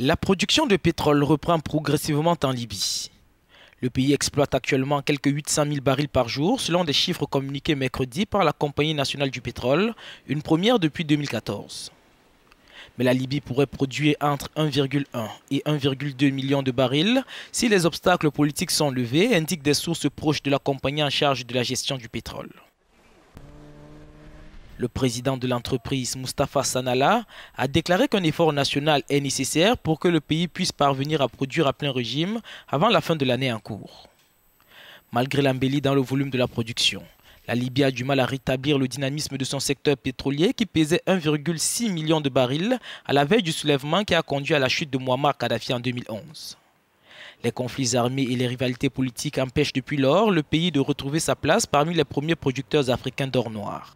La production de pétrole reprend progressivement en Libye. Le pays exploite actuellement quelques 800 000 barils par jour, selon des chiffres communiqués mercredi par la Compagnie nationale du pétrole, une première depuis 2014. Mais la Libye pourrait produire entre 1,1 et 1,2 million de barils si les obstacles politiques sont levés, indiquent des sources proches de la compagnie en charge de la gestion du pétrole. Le président de l'entreprise, Mustafa Sanala, a déclaré qu'un effort national est nécessaire pour que le pays puisse parvenir à produire à plein régime avant la fin de l'année en cours. Malgré l'embellie dans le volume de la production, la Libye a du mal à rétablir le dynamisme de son secteur pétrolier qui pesait 1,6 million de barils à la veille du soulèvement qui a conduit à la chute de Muammar Kadhafi en 2011. Les conflits armés et les rivalités politiques empêchent depuis lors le pays de retrouver sa place parmi les premiers producteurs africains d'or noir.